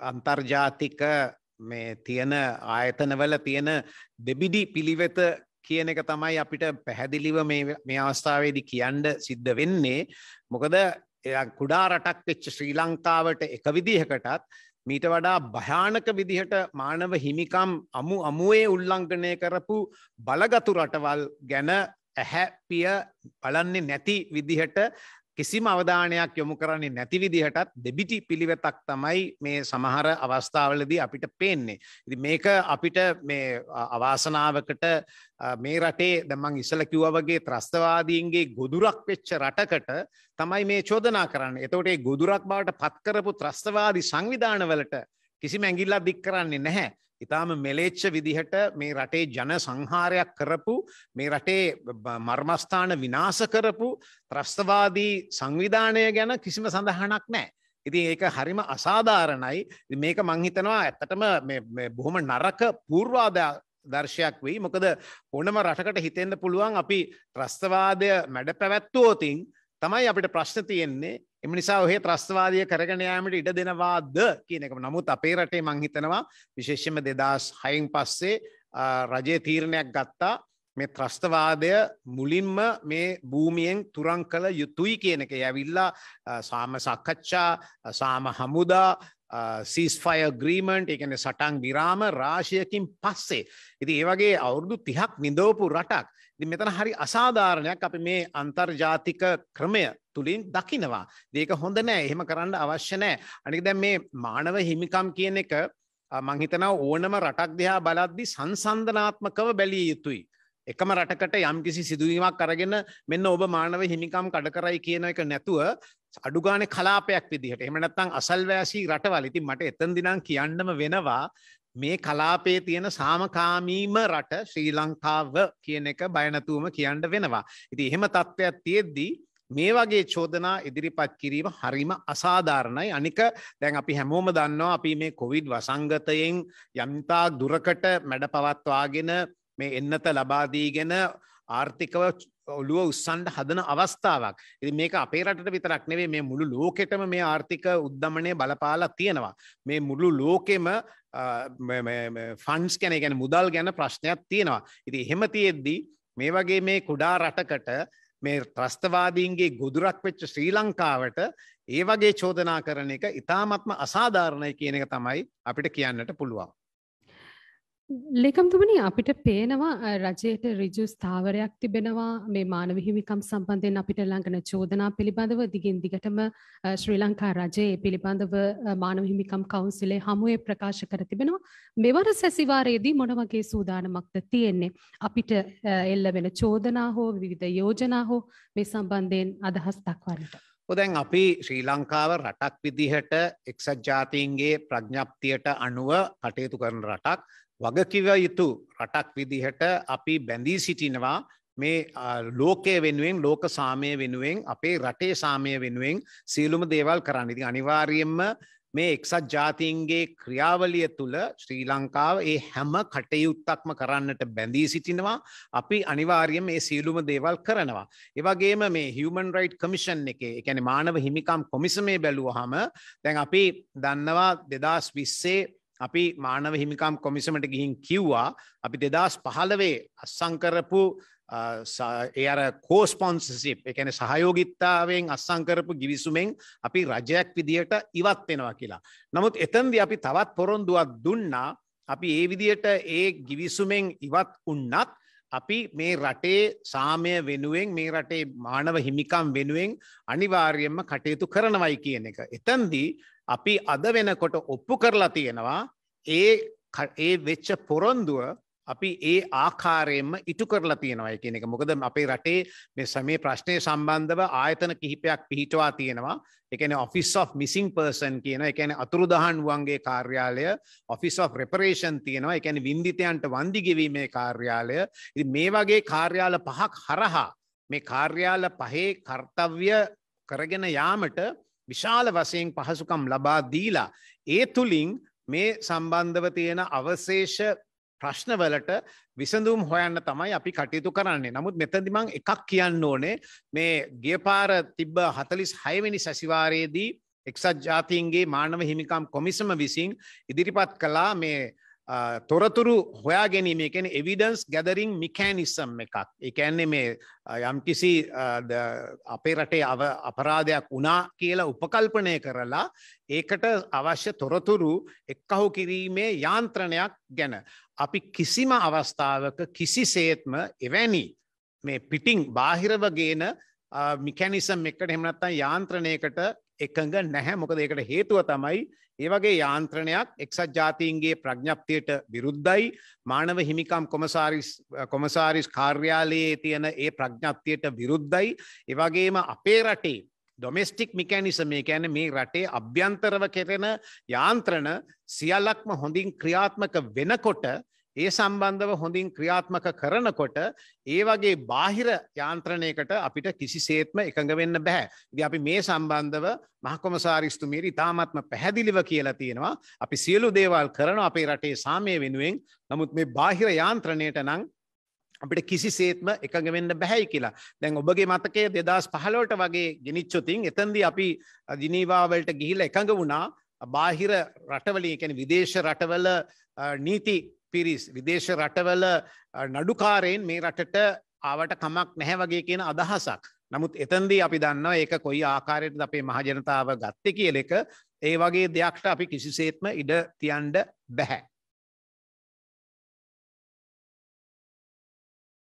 අන්තර්ජාතික මේ තියෙන ආයතනවල තියෙන දෙබිඩි පිළිවෙත කියන එක තමයි අපිට පැහැදිලිව මේ අවස්ථාවේදි කියන්ඩ සිද්ධ වෙන්නේ. මොකද කුඩා රටක් වෙච්ච ශ්‍රී ලංකාවට එක විදිහකටත් මීට වඩා භයානක විදිහට මානව හිමිකම් අමු අමුවේ උල්ලංඝනය කරපු බලගතු රටවල් ගැන ඇහැපිය බලන්නේ නැති විදිහට කිසිම අවධානයක් යොමු කරන්නේ නැති විදිහටත් දෙබිටි පිළිවෙතක් තමයි මේ සමහර අවස්ථාවලදී අපිට පේන්නේ. ඉති මේක අපිට මේ අවාසනාවකට මේ රටේ දමං ඉසල කිව්ව වගේ ත්‍රස්තවාදීන්ගේ ගොදුරක් වෙච්ච රටකට තමයි මේ චෝදනා කරන්න. එතකොට ගොදුරක් බවට පත්කරපු ත්‍රස්තවාදී සංවිධානවලට කිසි මැගිල්ලා දික් කරන්නේ නැහැ. ඉතාම මෙලේච්ච විදිහට මේ රටේ ජන සංහාරයක් කරපු මේ රටේ මර්මස්ථාන විනාස කරපු ත්‍රස්තවාදී සංවිධානය ගැන කිසිම සඳහනක් නෑ. ඉතින් ඒක හරිම අසාධාරණයි මේක මංහිතනවා ඇත්තටම බොහොම නරක පූර්වාදා දර්ශයක් වෙයි මොකද ඕනම රටකට හිතෙන්න්න පුළුවන් අපි ත්‍රස්තවාදය මැඩ පැවැත්වෝතින් තමයි අපිට ප්‍රශ්න තියෙන්නේ එම නිසා ඔහේ ත්‍රස්වාදය කරගෙන යාමට ඉඩ දෙනවාද කියන එක නමුත් අපේ රටේ මංහිතනවා විශේෂම දෙදස් හයින් පස්සේ රජය තීරණයක් ගත්තා මේ ත්‍රස්තවාදය මුලින්ම මේ භූමියෙන් තුරං කළ යුතුයි කියන එක ඇවිල්ලා සාම සක්කච්ඡා සාම හමුදා සීස්ෆය ග්‍රීමන්ට් එකන සටන් විරාම රාශයකින් පස්සේ. ඉති ඒවගේ අවුරුදු තිහක් නිදෝපු රටක් මෙතන හරි අසාධාරණයක් අපි මේ අන්තර්ජාතික ක්‍රමය තුළින් දකිනවා. දේක හොඳ නෑ එහෙම කරන්න අවශ්‍ය නෑ. අනික දැන් මේ මානව හිමිකම් කියන එක මං හිතනවා ඕනම රටක් දිහා බලද්දි සංසන්දනාත්මකව බැලිය යුතුයි. එකම රටකට යම්කිසි සිදුවීමක් අරගෙන මෙන්න ඔබ මානව හිමිකම් කඩ කරයි කියන එක නැතුව අඩුගාන කලාපයක් විදිහට එමනත්තං අසල්වෑසී රටවල ඉතින් මට එතන් දිනම් කියන්නම වෙනවා මේ කලාපේ තියෙන සාමකාමීම රට ශ්‍රී ලංකාව කියන එක බයනතුවම කියන්න වෙනවා. ඉති එහෙම තත්ත්වයක් තියෙද්දී මේ වගේ චෝදනා ඉදිරිපත් කිරීම හරිම අසාධාරණයි අනික දැන් අපි හැමෝම දන්නවා අපි මේ කොවිඩ් වසංගතයෙන් යම්තා දුරකට මැඩ පවත්වාගෙන මේ එන්නත ලබාදීගෙන ආර්ථිකව ඔලුව උස්සන්ඩ හදන අවස්ථාවක් ඉති මේක අපේ රට විතරක් නෙවේ මේ මුළු ලෝකෙටම මේ ආර්ථික උද්ධමනය බලපාලා තියෙනවා මේ මුළු ලෝකෙම ෆන්ස් කැන ගැන මුදල් ගැන ප්‍රශ්නයක් තියෙනවා ඉති එහෙම තියෙද්දී මේ වගේ මේ කුඩා රටකට මේ ත්‍රස්තවාදීන්ගේ ගොදුරක් වෙච්ච ශ්‍රී ලංකාවට ඒ වගේ චෝදනා කරන එක ඉතාමත්ම අසාධාරණය කියන එක තමයි අපිට කියන්නට පුළුවන් ලේකම්තුමනි අපිට පේනවා රජයට රිජු ස්ථාවරයක් තිබෙනවා මේ මානව හිමිකම් සම්බන්ධයෙන් අපිට ළඟන චෝදනා පිළිබඳව දිගින් දිගටම ශ්‍රී ලංකා රජයේ පිළිබඳව මානව හිමිකම් කවුන්සිලේ හමුවේ ප්‍රකාශ කර තිබෙනවා මෙවර සැසිවාරයේදී මොන වගේ සූදානමක්ද තියෙන්නේ අපිට එල්ල වෙන චෝදනා හෝ විවිධ යෝජනා හෝ මේ සම්බන්ධයෙන් අදහස් දක්වන්නට දැන් අපි ශ්‍රී ලංකාව රටක් විදිහට එක්සත් ජාතීන්ගේ ප්‍රඥප්තියට අනුව කටයුතු කරන රටක් වගකිව යුතු රටක් විදිහට අපි බැඳී සිටිනවා මේ ලෝකය වෙනුවෙන් ලෝක සාමය වෙනුවෙන් අපේ රටේ සාමය වෙනුවෙන් සියලුම දේවල් කරන්න ඉතින් අනිවාර්යයෙන්ම මේ එක්සත් ජාතීන්ගේ ක්‍රියාවලිය තුළ ශ්‍රී ලංකාව ඒ හැම කටයුත්තක්ම කරන්නට බැඳී සිටිනවා අපි අනිවාර්යයෙන් මේ සියලුම දේවල් කරනවා. ඒවගේම මේ හියමන් රයිට් කමිෂන් එක එකැන මානව හිමිකම් කොමිසමේ බැලුවහම දැන් අපි දන්නවා දෙදස් විස්සේ අපි මානව හිමිකාම් කොමිසමට ගිහින් කිව්වා අපි දෙදස් පහලවේ අස්සංකරපු ඒ අර කෝස්පොන්සසිප් එකන සහයෝගිත්තාවෙන් අස්සංකරපු ගිවිසුමෙන් අපි රජයක් විදියට ඉවත් වෙනවා කියලා. නමුත් එතන්ද අපි තවත් පොරොන්දුවක් දුන්නා අපි ඒ විදියට ඒ ගිවිසුමෙන් ඉවත් උන්නත් අපි මේ රටේ සාමය වෙනුවෙන් මේ රටේ මානව හිමිකම් වෙනුවෙන් අනිවාර්යෙන්ම කටයුතු කරනවයි කියන එක. එතන්දී අපි අද වෙනකොට ඔප්පු කරලා තියෙනවා ඒ ඒ වෙච්ච පොරොන්දුව අපි ඒ ආකාරයෙන්ම ඉටු කරලා තියෙනවා කියන එක මොකද අපේ රටේ මේ සමේ ප්‍රශ්නය සම්බන්ධව ආයතන කිහිපයක් පිහිටවා තියෙනවා එකන ඔෆිස් of මිසිං පර්සන් කියන එකන අතුරුදහන් වුවන්ගේ කාර්යාලය ඔෆිස් of ප්‍රපරේෂන් තියෙනවා එකැන වින්දිතයන්ට වන්දිගෙවීමේ කාර්යාලය මේ වගේ කාර්යාල පහක් හරහා මේ කාර්යාල පහේ කර්තව්‍ය කරගෙන යාමට විශාල වසයෙන් පහසුකම් ලබා දීලා ඒ තුළින් මේ සම්බන්ධව තියෙන අවශේෂ ප්‍රශ්නවලට විසඳුම් හොයන්න තමයි අපි කටයුතු කරන්නේ. නමුත් මෙතනදි මම එකක් කියන්න ඕනේ මේ ගියපාර තිබ්බ 46 වෙනි සැසිවාරයේදී එක්සත් ජාතීන්ගේ මානව හිමිකම් කොමිසම විසින් ඉදිරිපත් කළා මේ තොරතුරු හොයා ගැනීම එකෙන එවිඩන්ස් ගැදරින් මිකෑනිසම් එකක් එකන්නේ මේ යම්කිසි අපේ රටේ අපරාධයක් වනා කියලා උපකල්පනය කරලා ඒකට අවශ්‍ය තොරතුරු එක්කහු කිරීමේ යාන්ත්‍රණයක් ගැන. අපි කිසිම අවස්ථාවක කිසිසේත්ම එවැනි මේ පිටිං බාහිරවගේන මිකැනිසම් එකට හෙමනත්තන් යාන්ත්‍රණයකට එකඟ නැහැ මොකද ඒකට හේතුව තමයි ඒ වගේ යාන්ත්‍රණයක් එක්සත් ජාතීන්ගේ ප්‍රඥප්තියට විරුද්ධයි මානව හිමිකම් කොමසාරිස් කොමසාරිස් කාර්යාලයේ තියෙන ඒ ප්‍රඥප්තියට විරුද්ධයි එවගේම අපේ රටේ ඩොමෙස්ටික් මිකැනිසම මේ ඇන මේ රටේ අභ්‍යන්තරව කෙරෙන යාන්ත්‍රණ සියල්ලක්ම හොඳින් ක්‍රියාත්මක වෙනකොට ඒ සම්බන්ධව හොඳින් ක්‍රියාත්මක කරනකොට ඒ වගේ බාහිර යාන්ත්‍රණයකට අපිට කිසිසේත්ම එකඟ වෙන්න බැහැ. ඉතින් අපි මේ සම්බන්ධව මහකොමසාරිස්තුමීරි ඉතාමත්ම පැහැදිලිව කියලා තියෙනවා. අපි සියලු දේවල් කරන අපේ රටේ සාමය වෙනුවෙන්. නමුත් මේ බාහිර යාන්ත්‍රණයට නම් අපිට කිසිසේත්ම එකඟ වෙන්න බැහැයි කියලා. දැන් ඔබගේ මතකය 2015ට වගේ ගෙනිච්චොතින් එතෙන්දී අපි ජිනීවා වලට ගිහිල්ලා එකඟ වුණා. බාහිර රටවලින් කියන්නේ විදේශ රටවල නීති පිරිස් විදේශ රටවල නඩුකාරයෙන් මේ රටට ආවට කමක් නැහැ වගේ කියන අදහසක්. නමුත් එතන්දී අපි දන්නවා ඒක කොයි ආකාරයට අපේ මහජනතාව ගත්ත කියල එක ඒ වගේ දෙයක්ට අපි කිසිසේත්ම ඉඩ තියන්ඩ බැහැ.